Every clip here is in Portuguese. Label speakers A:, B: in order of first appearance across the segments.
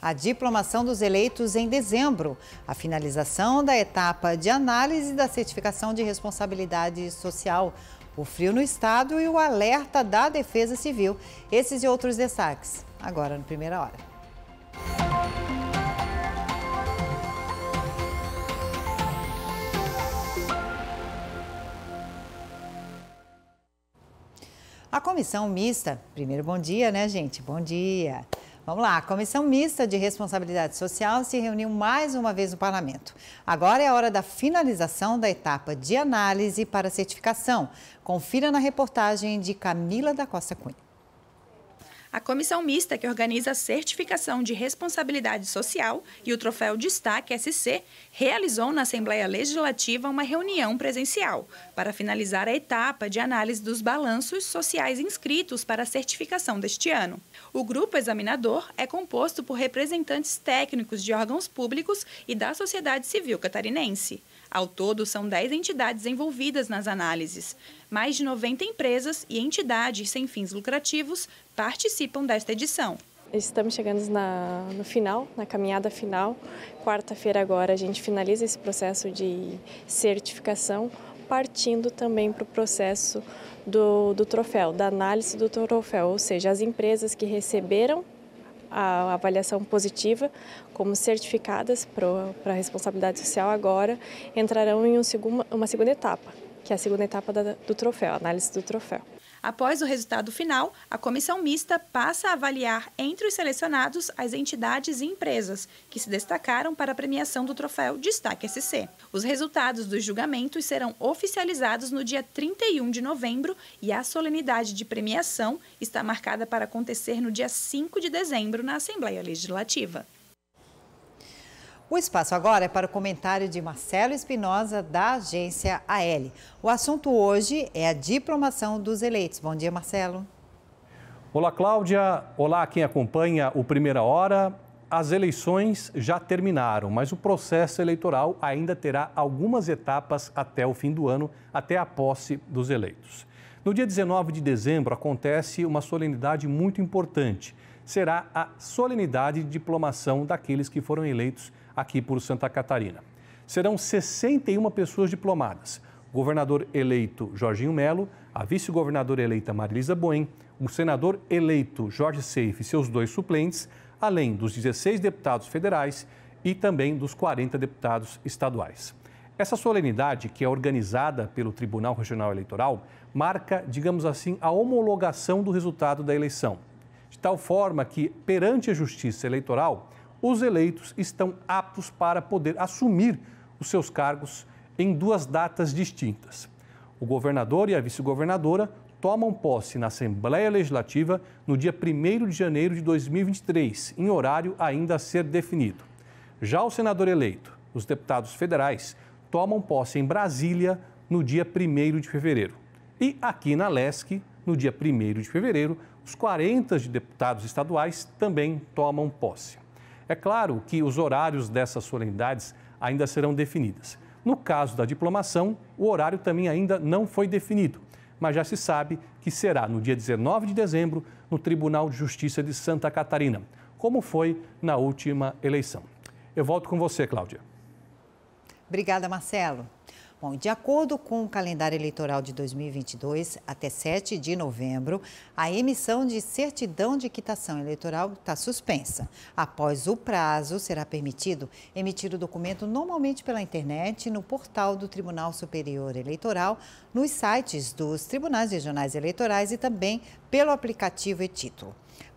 A: a diplomação dos eleitos em dezembro, a finalização da etapa de análise da certificação de responsabilidade social, o frio no estado e o alerta da Defesa Civil. Esses e outros destaques, agora no Primeira Hora. A comissão mista, primeiro bom dia, né, gente? Bom dia. Vamos lá, a Comissão Mista de Responsabilidade Social se reuniu mais uma vez no Parlamento. Agora é a hora da finalização da etapa de análise para certificação. Confira na reportagem de Camila da Costa Cunha.
B: A comissão mista que organiza a certificação de responsabilidade social e o troféu Destaque SC realizou na Assembleia Legislativa uma reunião presencial para finalizar a etapa de análise dos balanços sociais inscritos para a certificação deste ano. O grupo examinador é composto por representantes técnicos de órgãos públicos e da sociedade civil catarinense. Ao todo, são 10 entidades envolvidas nas análises. Mais de 90 empresas e entidades sem fins lucrativos participam desta edição. Estamos chegando na, no final, na caminhada final. Quarta-feira agora a gente finaliza esse processo de certificação, partindo também para o processo do, do troféu, da análise do troféu, ou seja, as empresas que receberam a avaliação positiva como certificadas para a responsabilidade social agora entrarão em um segundo, uma segunda etapa, que é a segunda etapa da, do troféu, a análise do troféu. Após o resultado final, a comissão mista passa a avaliar entre os selecionados as entidades e empresas que se destacaram para a premiação do troféu Destaque SC. Os resultados dos julgamentos serão oficializados no dia 31 de novembro e a solenidade de premiação está marcada para acontecer no dia 5 de dezembro na Assembleia Legislativa.
A: O espaço agora é para o comentário de Marcelo Espinosa, da agência AL. O assunto hoje é a diplomação dos eleitos. Bom dia, Marcelo.
C: Olá, Cláudia. Olá, quem acompanha o Primeira Hora. As eleições já terminaram, mas o processo eleitoral ainda terá algumas etapas até o fim do ano, até a posse dos eleitos. No dia 19 de dezembro acontece uma solenidade muito importante. Será a solenidade de diplomação daqueles que foram eleitos aqui por Santa Catarina. Serão 61 pessoas diplomadas. O governador eleito Jorginho Melo, a vice-governadora eleita Marilisa Boen, o senador eleito Jorge Seif e seus dois suplentes, além dos 16 deputados federais e também dos 40 deputados estaduais. Essa solenidade, que é organizada pelo Tribunal Regional Eleitoral, marca, digamos assim, a homologação do resultado da eleição, de tal forma que, perante a Justiça Eleitoral, os eleitos estão aptos para poder assumir os seus cargos em duas datas distintas. O governador e a vice-governadora tomam posse na Assembleia Legislativa no dia 1 de janeiro de 2023, em horário ainda a ser definido. Já o senador eleito, os deputados federais, tomam posse em Brasília no dia 1 de fevereiro. E aqui na LESC, no dia 1 de fevereiro, os 40 de deputados estaduais também tomam posse. É claro que os horários dessas solenidades ainda serão definidas. No caso da diplomação, o horário também ainda não foi definido, mas já se sabe que será no dia 19 de dezembro no Tribunal de Justiça de Santa Catarina, como foi na última eleição. Eu volto com você, Cláudia.
A: Obrigada, Marcelo. Bom, de acordo com o calendário eleitoral de 2022, até 7 de novembro, a emissão de certidão de quitação eleitoral está suspensa. Após o prazo, será permitido emitir o documento normalmente pela internet, no portal do Tribunal Superior Eleitoral, nos sites dos tribunais regionais eleitorais e também pelo aplicativo e título.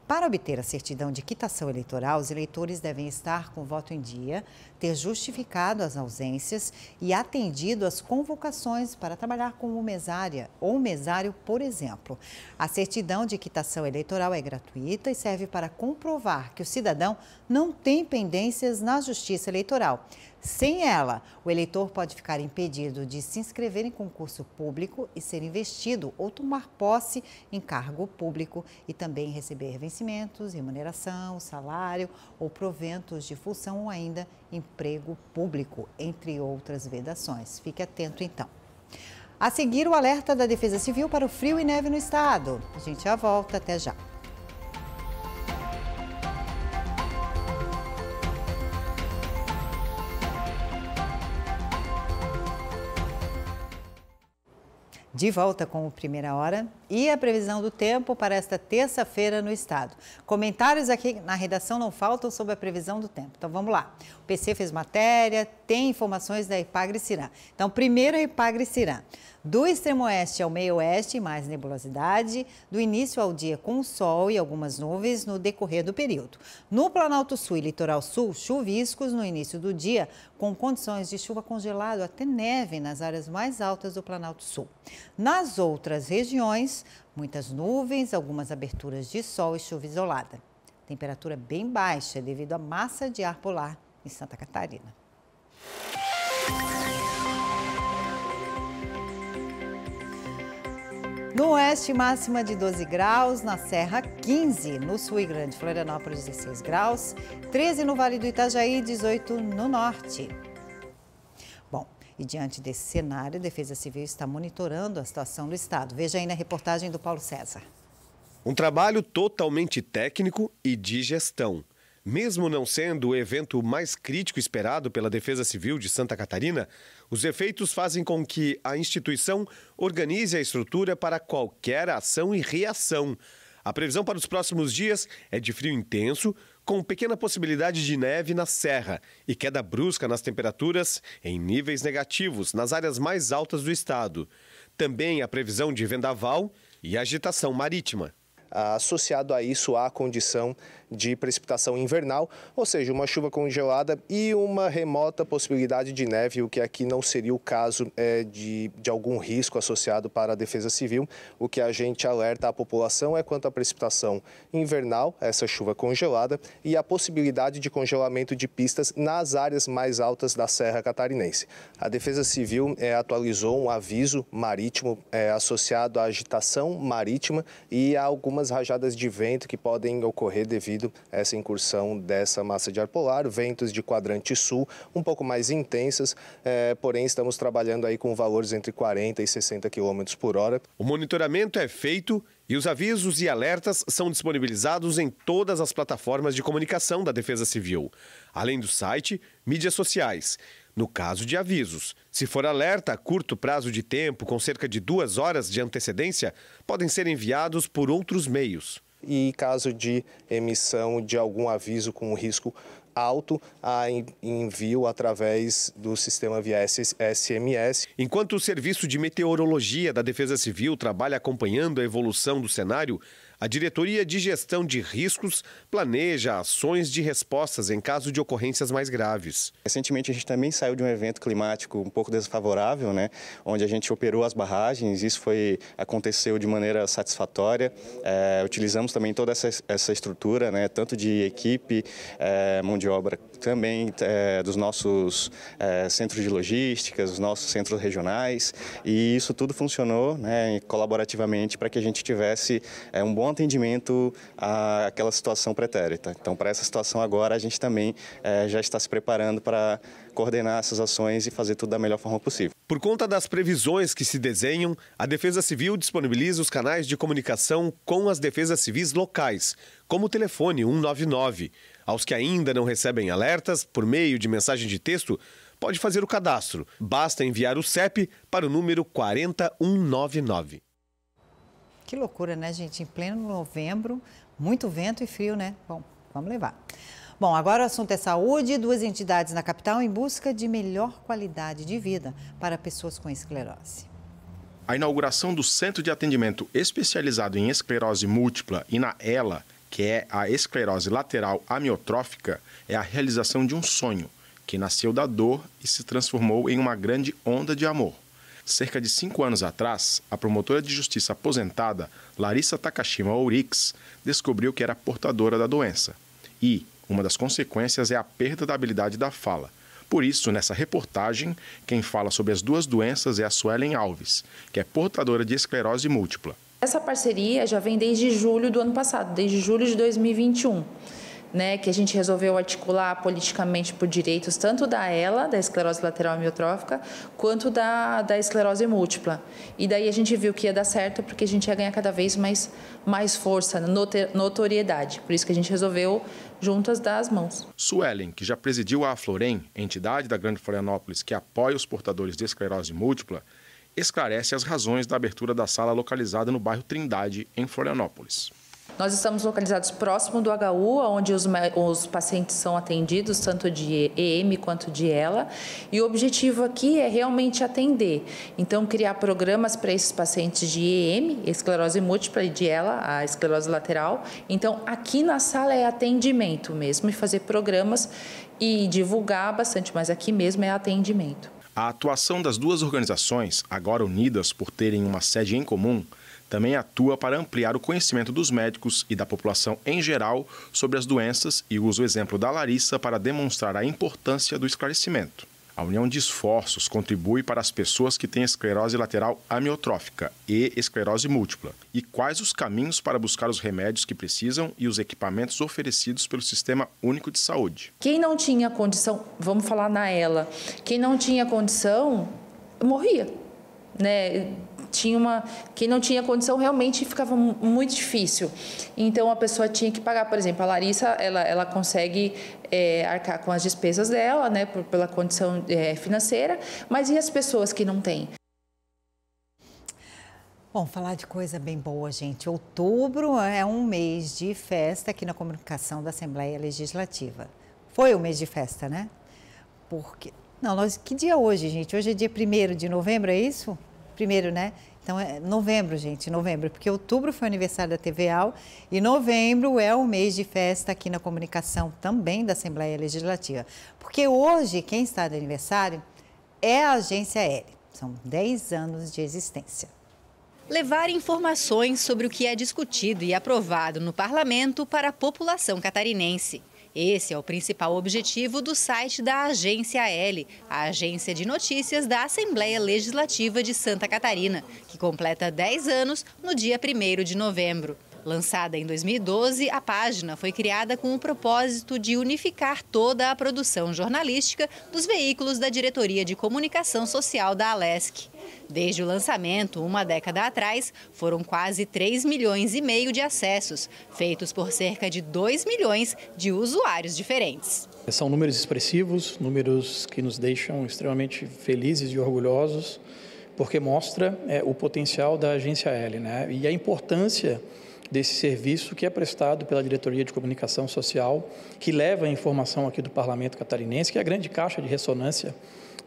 A: Para obter a certidão de quitação eleitoral, os eleitores devem estar com voto em dia, ter justificado as ausências e atendido as convocações para trabalhar como mesária ou mesário, por exemplo. A certidão de quitação eleitoral é gratuita e serve para comprovar que o cidadão não tem pendências na Justiça Eleitoral. Sem ela, o eleitor pode ficar impedido de se inscrever em concurso público e ser investido ou tomar posse em cargo público e também receber vencimentos, remuneração, salário ou proventos de função ou ainda emprego público, entre outras vedações. Fique atento então. A seguir, o alerta da Defesa Civil para o frio e neve no estado. A gente já volta, até já. de volta com o Primeira Hora e a previsão do tempo para esta terça-feira no estado. Comentários aqui na redação não faltam sobre a previsão do tempo. Então vamos lá. O PC fez matéria, tem informações da Ipagre Cirã. Então, primeiro a Ipagre Cirã. Do extremo oeste ao meio oeste, mais nebulosidade, do início ao dia com sol e algumas nuvens no decorrer do período. No Planalto Sul e Litoral Sul, chuviscos no início do dia, com condições de chuva congelado até neve nas áreas mais altas do Planalto Sul. Nas outras regiões, muitas nuvens, algumas aberturas de sol e chuva isolada. Temperatura bem baixa devido à massa de ar polar em Santa Catarina. No oeste, máxima de 12 graus, na Serra, 15. No sul e grande Florianópolis, 16 graus. 13 no Vale do Itajaí, 18 no norte. Bom, e diante desse cenário, a Defesa Civil está monitorando a situação do Estado. Veja aí na reportagem do Paulo César.
D: Um trabalho totalmente técnico e de gestão. Mesmo não sendo o evento mais crítico esperado pela Defesa Civil de Santa Catarina, os efeitos fazem com que a instituição organize a estrutura para qualquer ação e reação. A previsão para os próximos dias é de frio intenso, com pequena possibilidade de neve na serra e queda brusca nas temperaturas em níveis negativos nas áreas mais altas do estado. Também a previsão de vendaval e agitação marítima associado a isso a condição de precipitação invernal, ou seja, uma chuva congelada e uma remota possibilidade de neve, o que aqui não seria o caso é, de, de algum risco associado para a Defesa Civil. O que a gente alerta à população é quanto à precipitação invernal, essa chuva congelada, e a possibilidade de congelamento de pistas nas áreas mais altas da Serra Catarinense. A Defesa Civil é, atualizou um aviso marítimo é, associado à agitação marítima e a algumas algumas rajadas de vento que podem ocorrer devido a essa incursão dessa massa de ar polar, ventos de quadrante sul um pouco mais intensas, é, porém estamos trabalhando aí com valores entre 40 e 60 km por hora. O monitoramento é feito e os avisos e alertas são disponibilizados em todas as plataformas de comunicação da Defesa Civil, além do site, mídias sociais no caso de avisos. Se for alerta a curto prazo de tempo, com cerca de duas horas de antecedência, podem ser enviados por outros meios. E caso de emissão de algum aviso com risco alto a envio através do sistema via SMS. Enquanto o Serviço de Meteorologia da Defesa Civil trabalha acompanhando a evolução do cenário, a Diretoria de Gestão de Riscos planeja ações de respostas em caso de ocorrências mais graves. Recentemente a gente também saiu de um evento climático um pouco desfavorável, né, onde a gente operou as barragens, isso foi aconteceu de maneira satisfatória. É, utilizamos também toda essa, essa estrutura, né, tanto de equipe, é, mão de obra também é, dos nossos centros de logística, dos nossos centros regionais, e isso tudo funcionou né, colaborativamente para que a gente tivesse um bom atendimento àquela situação pretérita. Então, para essa situação agora, a gente também é, já está se preparando para coordenar essas ações e fazer tudo da melhor forma possível. Por conta das previsões que se desenham, a Defesa Civil disponibiliza os canais de comunicação com as defesas civis locais, como o telefone 199. Aos que ainda não recebem alertas por meio de mensagem de texto, pode fazer o cadastro. Basta enviar o CEP para o número 40199.
A: Que loucura, né, gente? Em pleno novembro, muito vento e frio, né? Bom, vamos levar. Bom, agora o assunto é saúde. Duas entidades na capital em busca de melhor qualidade de vida para pessoas com esclerose.
E: A inauguração do Centro de Atendimento Especializado em Esclerose Múltipla e na ELA, que é a esclerose lateral amiotrófica, é a realização de um sonho que nasceu da dor e se transformou em uma grande onda de amor. Cerca de cinco anos atrás, a promotora de justiça aposentada Larissa Takashima Ourix descobriu que era portadora da doença. E uma das consequências é a perda da habilidade da fala. Por isso, nessa reportagem, quem fala sobre as duas doenças é a Suelen Alves, que é portadora de esclerose múltipla.
F: Essa parceria já vem desde julho do ano passado, desde julho de 2021 né, que a gente resolveu articular politicamente por direitos tanto da ela, da esclerose lateral amiotrófica, quanto da, da esclerose múltipla. E daí a gente viu que ia dar certo porque a gente ia ganhar cada vez mais, mais força, notoriedade. Por isso que a gente resolveu juntas dar as mãos.
E: Suelen, que já presidiu a Florem, entidade da Grande Florianópolis que apoia os portadores de esclerose múltipla, esclarece as razões da abertura da sala localizada no bairro Trindade, em Florianópolis.
F: Nós estamos localizados próximo do HU, onde os, os, pacientes são atendidos, tanto de EM quanto de ELA, e o objetivo aqui é realmente atender. Então, criar programas para esses pacientes de EM, esclerose múltipla, e de ELA, a esclerose lateral. Então, aqui na sala é atendimento mesmo, e fazer programas e divulgar bastante, mas aqui mesmo é atendimento.
E: A atuação das duas organizações, agora unidas por terem uma sede em comum, também atua para ampliar o conhecimento dos médicos e da população em geral sobre as doenças e usa o exemplo da Larissa para demonstrar a importância do esclarecimento. A união de esforços contribui para as pessoas que têm esclerose lateral amiotrófica e esclerose múltipla, e quais os caminhos para buscar os remédios que precisam e os equipamentos oferecidos pelo Sistema Único de Saúde.
F: Quem não tinha condição, vamos falar na ela, quem não tinha condição morria, né? tinha uma quem não tinha condição realmente ficava muito difícil. Então a pessoa tinha que pagar, por exemplo, a Larissa ela, ela consegue é, arcar com as despesas dela, né, por, pela condição é, financeira, mas e as pessoas que não têm?
A: Bom, falar de coisa bem boa, gente. Outubro é um mês de festa aqui na comunicação da Assembleia Legislativa. Foi o mês de festa, né? Porque. Não, nós... que dia é hoje, gente? Hoje é dia 1 de novembro, é isso? primeiro, né? Então, é novembro, gente, novembro, porque outubro foi o aniversário da TV AL e novembro é o mês de festa aqui na comunicação também da Assembleia Legislativa. Porque hoje, quem está de aniversário é a Agência L. São 10
G: anos de existência. Levar informações sobre o que é discutido e aprovado no parlamento para a população catarinense. Esse é o principal objetivo do site da Agência L, a agência de notícias da Assembleia Legislativa de Santa Catarina, que completa 10 anos no dia 1 de novembro. Lançada em 2012, a página foi criada com o propósito de unificar toda a produção jornalística dos veículos da Diretoria de Comunicação Social da Alesc. Desde o lançamento, uma década atrás, foram quase 3 milhões e meio de acessos, feitos por cerca de 2 milhões de usuários diferentes.
H: São números expressivos, números que nos deixam extremamente felizes e orgulhosos, porque mostra é, o potencial da agência L né? e a importância desse serviço que é prestado pela Diretoria de Comunicação Social, que leva a informação aqui do Parlamento Catarinense, que é a grande caixa de ressonância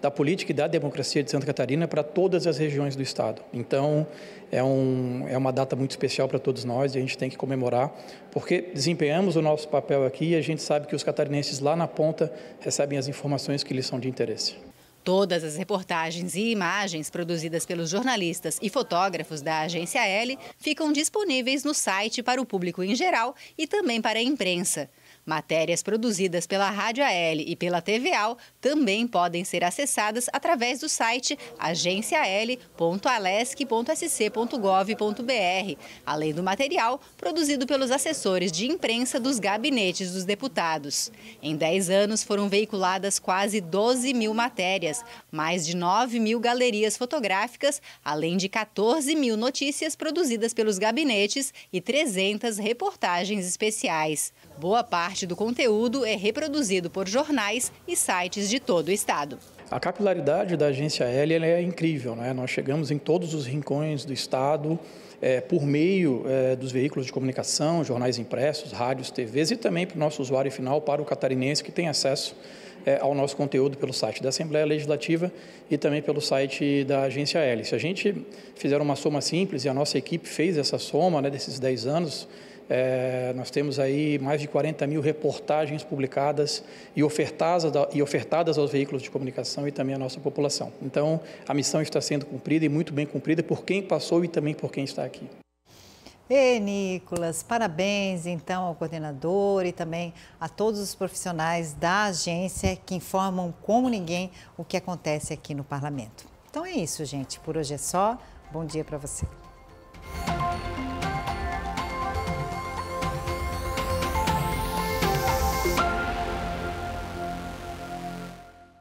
H: da política e da democracia de Santa Catarina para todas as regiões do Estado. Então, é, um, é uma data muito especial para todos nós e a gente tem que comemorar, porque desempenhamos o nosso papel aqui e a gente sabe que os catarinenses lá na ponta recebem as informações que lhes são de interesse.
G: Todas as reportagens e imagens produzidas pelos jornalistas e fotógrafos da agência L ficam disponíveis no site para o público em geral e também para a imprensa. Matérias produzidas pela Rádio AL e pela TVAL também podem ser acessadas através do site agenciaal.alesc.sc.gov.br, além do material produzido pelos assessores de imprensa dos gabinetes dos deputados. Em 10 anos foram veiculadas quase 12 mil matérias, mais de 9 mil galerias fotográficas, além de 14 mil notícias produzidas pelos gabinetes e 300 reportagens especiais. Boa parte parte do conteúdo é reproduzido por jornais e sites de todo o estado.
H: A capilaridade da agência L é incrível, né? Nós chegamos em todos os rincões do estado é, por meio é, dos veículos de comunicação, jornais impressos, rádios, TVs e também para o nosso usuário final, para o catarinense que tem acesso é, ao nosso conteúdo pelo site da Assembleia Legislativa e também pelo site da agência L. Se a gente fizer uma soma simples e a nossa equipe fez essa soma né, desses 10 anos é, nós temos aí mais de 40 mil reportagens publicadas e ofertadas, e ofertadas aos veículos de comunicação e também à nossa população. Então, a missão está sendo cumprida e muito bem cumprida por quem passou e também por quem está aqui.
A: E Nicolas, parabéns então ao coordenador e também a todos os profissionais da agência que informam como ninguém o que acontece aqui no parlamento. Então é isso, gente. Por hoje é só. Bom dia para você.